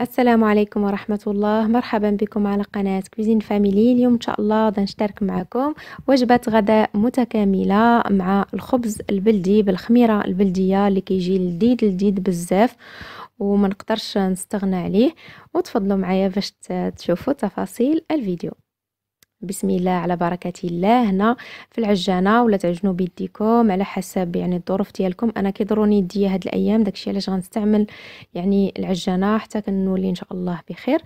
السلام عليكم ورحمة الله مرحبا بكم على قناة كوزين فاميلي اليوم إن شاء الله غادي نشترك معكم وجبة غداء متكاملة مع الخبز البلدي بالخميرة البلدية اللي كيجي لذيذ لذيذ بزاف وما نقدرش نستغنى عليه وتفضلوا معايا باش تشوفوا تفاصيل الفيديو بسم الله على بركه الله هنا في العجانه ولا تعجنوا بيديكم على حسب يعني الظروف ديالكم انا كيضروني يديا هاد الايام داكشي علاش غنستعمل يعني العجانه حتى كنولي ان شاء الله بخير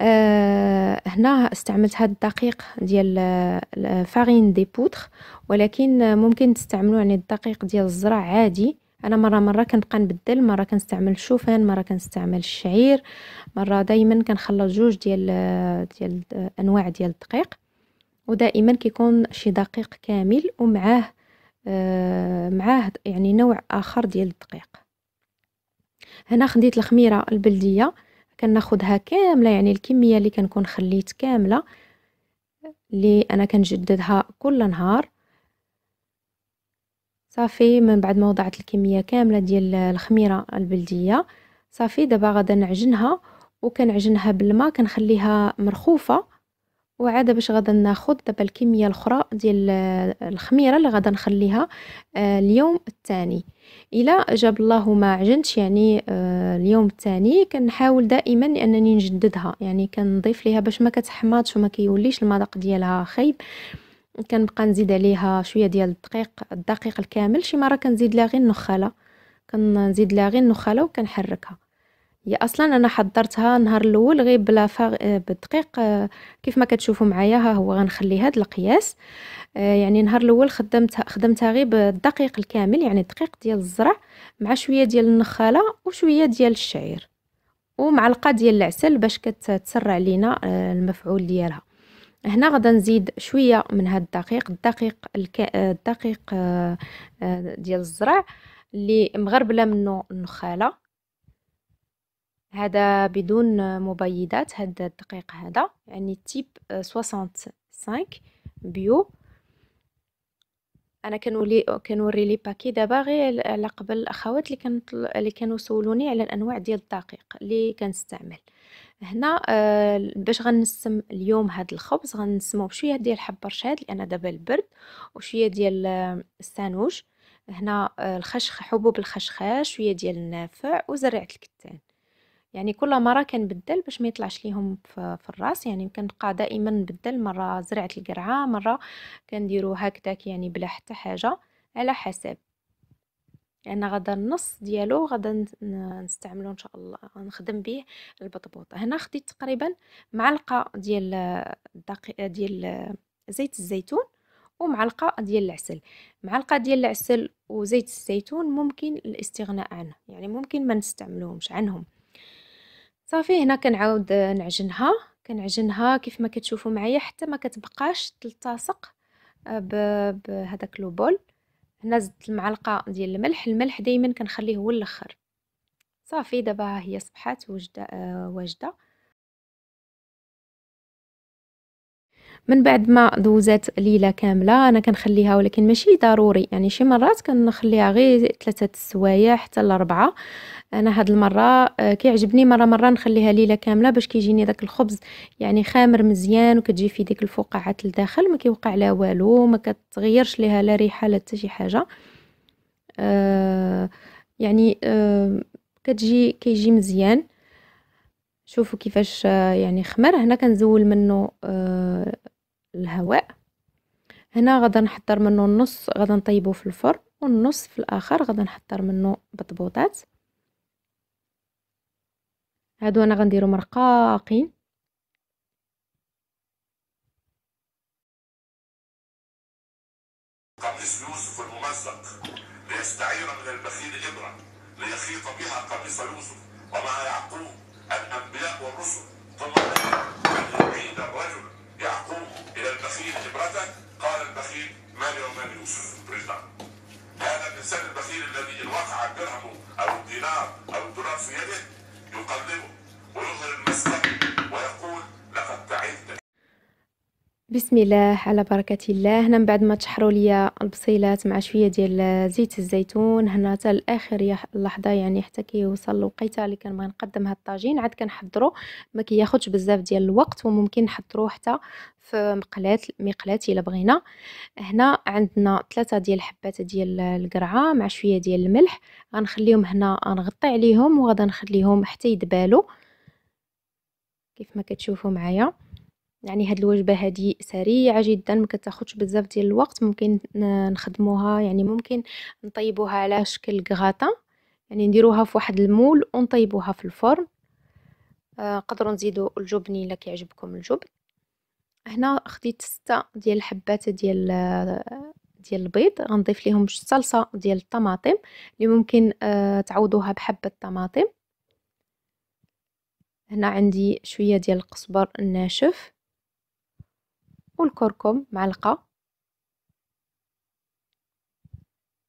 أه هنا استعملت هاد الدقيق ديال فارين دي بودر ولكن ممكن تستعملوا يعني الدقيق ديال الزرع عادي انا مره مره كنبقى نبدل مره كنستعمل الشوفان مره كنستعمل الشعير مره دائما كنخلط جوج ديال ديال انواع ديال الدقيق ودائما كيكون شي دقيق كامل ومعاه آه معاه يعني نوع اخر ديال الدقيق هنا خديت الخميره البلديه كناخدها كامله يعني الكميه اللي كنكون خليت كامله اللي انا كنجددها كل نهار صافي من بعد ما وضعت الكميه كامله ديال الخميره البلديه صافي دابا غادا نعجنها وكنعجنها بالماء كنخليها مرخوفه وعاد باش غادا ناخذ دابا الكميه الاخرى ديال الخميره اللي غادا نخليها آه، اليوم الثاني الا جاب الله ما عجنتش يعني آه، اليوم الثاني كنحاول دائما انني نجددها يعني كنضيف ليها باش ما كتحماتش وما كيوليش المذاق ديالها خايب كنبقى نزيد عليها شويه ديال الدقيق الدقيق الكامل شي مره كنزيد لها غير النخاله كنزيد لها غير النخاله وكنحركها هي اصلا انا حضرتها النهار الاول غير بلا فغ... بالدقيق كيف ما كتشوفوا معايا ها هو غنخلي هذا القياس يعني النهار الاول خدمتها خدمتها غير بالدقيق الكامل يعني الدقيق ديال الزرع مع شويه ديال النخاله وشويه ديال الشعير ومعلقه ديال العسل باش كتسرع لينا آه، المفعول ديالها هنا غدا نزيد شويه من هاد الدقيق الدقيق الك... الدقيق آه، آه، ديال الزرع اللي مغربله منه النخاله هذا بدون مبيدات هذا الدقيق هذا يعني تيب 65 آه، بيو انا كنولي كنوري لي باكي دابا غير على قبل الاخوات اللي كانوا اللي كانوا سولوني على الانواع ديال الدقيق اللي كنستعمل هنا آه، باش غنسم اليوم هاد الخبز غنسمو بشويه ديال حب رشاد لان دابا البرد وشويه ديال آه، السانوش هنا آه، الخشخ حبوب الخشخاش شويه ديال النافع وزرعة الكتان يعني كل مره كنبدل باش ما يطلعش ليهم في الراس يعني كنبقى دائما نبدل مره زرعه القرعه مره كنديرو هكذاك يعني بلا حتى حاجه على حسب لان يعني غدا النص ديالو غدا نستعملو ان شاء الله غنخدم به البطبوطه هنا خديت تقريبا معلقه ديال الدقيق ديال زيت الزيتون ومعلقه ديال العسل معلقه ديال العسل وزيت الزيتون ممكن الاستغناء عنه يعني ممكن ما نستعملوهمش عنهم صافي هنا كنعاود نعجنها كنعجنها كيف ما كتشوفوا معايا حتى ما كتبقاش تلتصق بهذاك لو بول هنا زدت المعلقه ديال الملح الملح دائما كنخليه هو الاخر صافي دابا هي صبحات وجده آه واجده من بعد ما دوزات ليله كامله انا كنخليها ولكن ماشي ضروري يعني شي مرات كنخليها غير ثلاثه السوايع حتى لاربعه انا هاد المره آه، كيعجبني مره مره نخليها ليله كامله باش كيجيني داك الخبز يعني خامر مزيان وكتجي في ديك الفقاعات لداخل ما كيوقع لها والو ما كتغيرش ليها لا ريحه لا حتى شي حاجه آه، يعني آه، كتجي كيجي مزيان شوفوا كيفاش يعني خمر هنا كنزول منه الهواء هنا غدا نحضر منه النص غدا نطيبه في الفرن والنص في الاخر غدا نحضر منه بطبوطات هادو انا غنديرهم رقاقين قبل يوسف الممزق ليستعير من البخيل إبرة ليخيط بها قميص يوسف ومع يعقوب الأنبياء والرسل ثم أن يعيد الرجل يعقوب إلى البخيل إبرة قال البخيل مالي ومال يوسف بريطان هذا الإنسان البخيل الذي إن وقع الدرهم أو الدينار أو الدولار في يده يقلبه ويظهر المسكن ويقول بسم الله على بركة الله هنا من بعد ما تشحروا ليا البصيلات مع شويه ديال زيت الزيتون هنا حتى لاخر لحظه يعني حتى كيوصل الوقيته اللي كنبغي نقدم هاد الطاجين عاد كنحضرو ما كياخذش بزاف ديال الوقت وممكن نحضروه حتى في مقلات مقلات الا بغينا هنا عندنا ثلاثة ديال الحبات ديال القرعه مع شويه ديال الملح غنخليهم هنا نغطي عليهم وغادي نخليهم حتى يدبالوا كيف ما كتشوفوا معايا يعني هاد الوجبه هادي سريعه جدا ما كتاخدش بزاف ديال الوقت ممكن نخدموها يعني ممكن نطيبوها على شكل غاطا يعني نديروها في واحد المول ونطيبوها في الفرن نقدروا آه نزيدوا الجبن الا كيعجبكم الجبن هنا خديت ستة ديال الحبات ديال آه، ديال البيض غنضيف ليهم صلصه ديال الطماطم اللي ممكن آه تعوضوها بحبه طماطم هنا عندي شويه ديال القزبر الناشف والكركم معلقة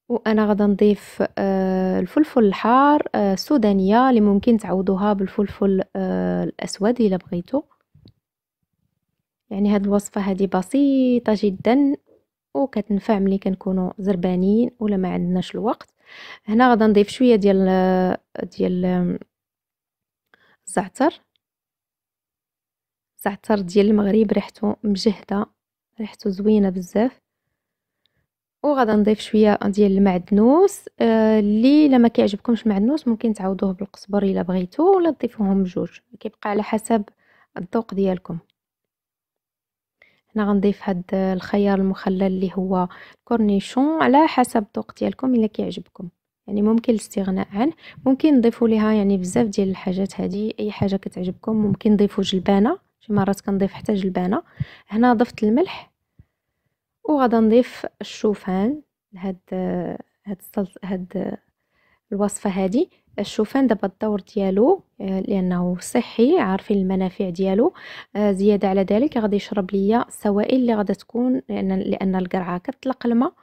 وانا غدا نضيف آه، الفلفل الحار آه، السودانيه اللي ممكن تعوضوها بالفلفل آه، الاسود الا بغيتو يعني هاد الوصفه هادي بسيطه جدا وكتنفع ملي كنكونوا زربانين ولا ما عندناش الوقت هنا غدا نضيف شويه ديال ديال الزعتر الزعتر ديال المغرب ريحته مجهده ريحته زوينه بزاف وغادا نضيف شويه ديال المعدنوس آه، اللي آه لما كيعجبكمش المعدنوس ممكن تعوضوه بالقزبر الا بغيتو ولا تضيفوهم جوج كيبقى على حسب الذوق ديالكم هنا غنضيف هاد الخيار المخلل اللي هو كورنيشون على حسب الذوق ديالكم الا كيعجبكم يعني ممكن الاستغناء عنه ممكن نضيفوا ليها يعني بزاف ديال الحاجات هذه اي حاجه كتعجبكم ممكن نضيفوا جلبانه شي مرات كنضيف حتى جلبانه هنا ضفت الملح وغادا نضيف الشوفان لهاد هاد هاد الوصفه هادي الشوفان دابا الدور ديالو آه، لانه صحي عارفين المنافع ديالو آه، زياده على ذلك غادي يشرب ليا السوائل اللي غادا تكون لان لان القرعه كتطلق الماء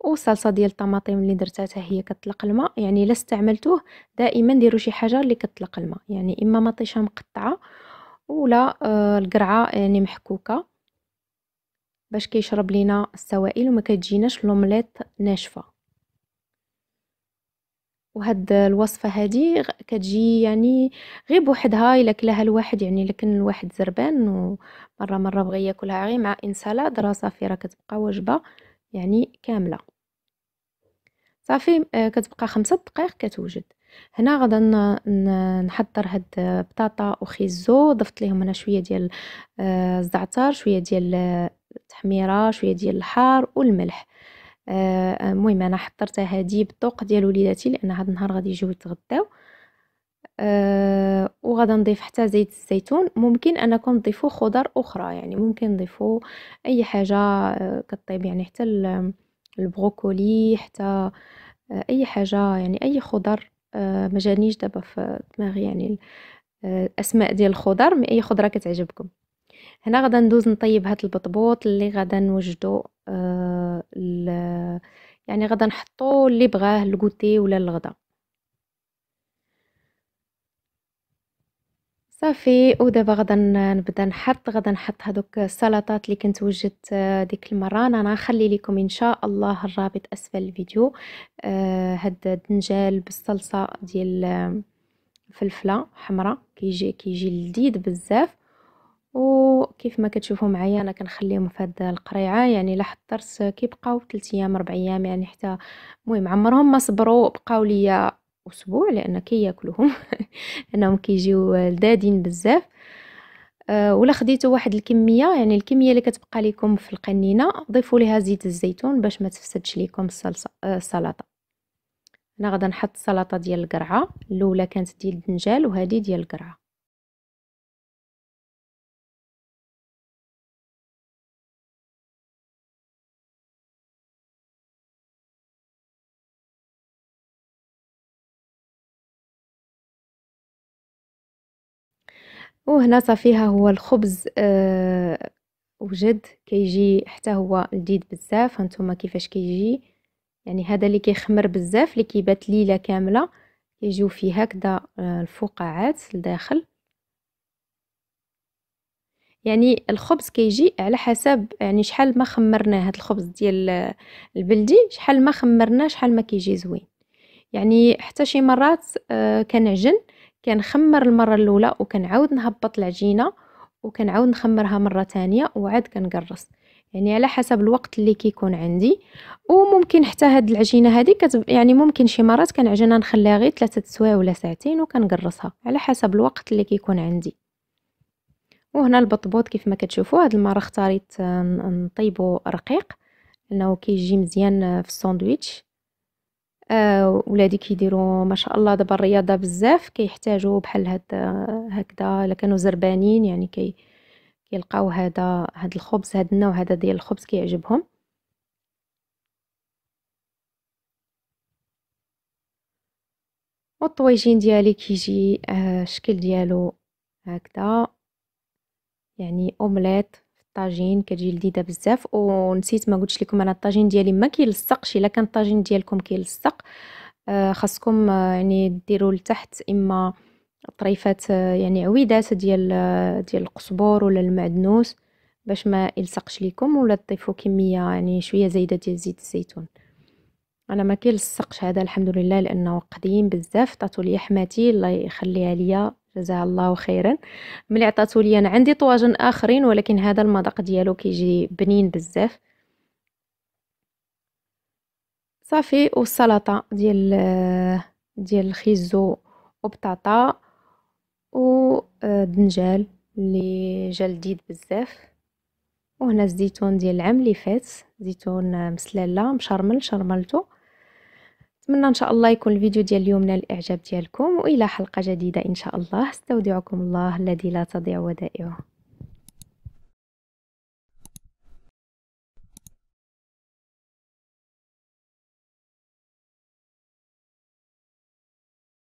وصلصه ديال الطماطم اللي درتها هي كتطلق الماء يعني الا استعملتوه دائما ديروا شي حاجه اللي كتطلق الماء يعني اما مطيشه مقطعه ولا آه، القرعه يعني محكوكه باش كيشرب لينا السوائل وما كتجيناش لومليط ناشفه وهاد الوصفه هادي كتجي يعني غير بوحدها الا كلاها الواحد يعني لكن الواحد زربان ومره مره بغى ياكلها غير مع انسالاد راه صافي راه كتبقى وجبه يعني كامله صافي آه، كتبقى خمسة دقائق كتوجد هنا غدا نحضر هاد بطاطا وخيزو ضفت ليهم هنا شويه ديال آه، الزعتر شويه ديال آه، التحميره شويه ديال الحار والملح آه، المهم انا حضرتها هادي بالطوق ديال وليداتي لان هاد النهار غادي يجيو يتغداو أه وغادي نضيف حتى زيت الزيتون ممكن انكم تضيفوا خضر اخرى يعني ممكن تضيفوا اي حاجه كطيب يعني حتى البروكولي حتى اي حاجه يعني اي خضر آه، ما جانيش دابا في دماغي يعني الاسماء آه، ديال الخضر من اي خضره كتعجبكم هنا غدا ندوز نطيب هاد البطبوط اللي غدا نوجدو آه، يعني غدا نحطو اللي بغاه الكوتي ولا الغدا صافي ودابا غدا نبدا نحط غدا نحط هذوك السلطات اللي كنت وجدت آه، ديك المره انا نخلي لكم ان شاء الله الرابط اسفل الفيديو آه، هاد الدنجال بالصلصه ديال الفلفله آه، حمراء كيجي كيجي لذيذ بزاف وكيف ما كتشوفوا معايا انا كنخليهم في هاد القريعه يعني لا حطرت كيبقاو 3 ايام 4 ايام يعني حتى المهم عمرهم ما صبروا بقاو ليا اسبوع لان كياكلوهم انهم كيجيو لدادين بزاف آه، ولا خديتو واحد الكميه يعني الكميه اللي كتبقى لكم في القنينه ضيفوا ليها زيت الزيتون باش ما تفسدش لكم الصلصه آه، السلطه انا غادا نحط السلطه ديال القرعه الاولى كانت ديال الدنجال وهذه ديال القرعه وهنا صافيها هو الخبز أه وجد كيجي حتى هو لذيذ بزاف هانتوما كيفاش كيجي يعني هذا اللي كيخمر بزاف اللي كيبات ليله كامله كيجيو فيه هكذا آه، الفقاعات لداخل يعني الخبز كيجي على حسب يعني شحال ما خمرناه هاد الخبز ديال آه، البلدي شحال ما خمرناه شحال ما كيجي زوين يعني حتى شي مرات آه، كنعجن كنخمر المره الاولى وكنعاود نهبط العجينه وكنعاود نخمرها مره تانية وعاد كنقرص يعني على حسب الوقت اللي كيكون عندي وممكن حتى هاد العجينه هذه كتب يعني ممكن شي مرات كنعجنها نخليها غير 3 سوايع ولا ساعتين وكنقرصها على حسب الوقت اللي كيكون عندي وهنا البطبوط كيف ما كتشوفوا هاد المره اختاريت نطيبو رقيق لانه كيجي مزيان في الساندويتش آه، ولادي كيديروا ما شاء الله دابا الرياضه بزاف كيحتاجوا بحال هاد هكذا الا كانوا زربانين يعني كي كيلقاو هذا هاد الخبز هاد النوع هذا ديال الخبز كيعجبهم والطويجين ديالي كيجي آه، الشكل ديالو هكذا يعني اومليت الطاجين كتجي لذيذه بزاف ونسيت ما قلتش لكم انا الطاجين ديالي ما كيلصقش الا كان الطاجين ديالكم كيلصق آه، خاصكم آه، يعني ديروا لتحت اما طريفات آه، يعني عويدات ديال ديال القزبر ولا المعدنوس باش ما يلصقش لكم ولا تضيفوا كميه يعني شويه زايده ديال زيت الزيتون انا ما كيلصقش هذا الحمد لله لانه قديم بزاف طاتو لي حماتي الله يخليها ليا جزاها الله خيرا ملي عطاتو لي انا عندي طواجن اخرين ولكن هذا المذاق ديالو كيجي بنين بزاف صافي والسلطه ديال ديال الخيزو وبطاطا ودنجال آه، اللي جا لذيذ بزاف وهنا الزيتون ديال العام اللي فات زيتون مسلاله مشرمل شرملته نتمنى ان شاء الله يكون الفيديو ديال اليوم نال الاعجاب ديالكم والى حلقه جديده ان شاء الله استودعكم الله الذي لا تضيع ودائعه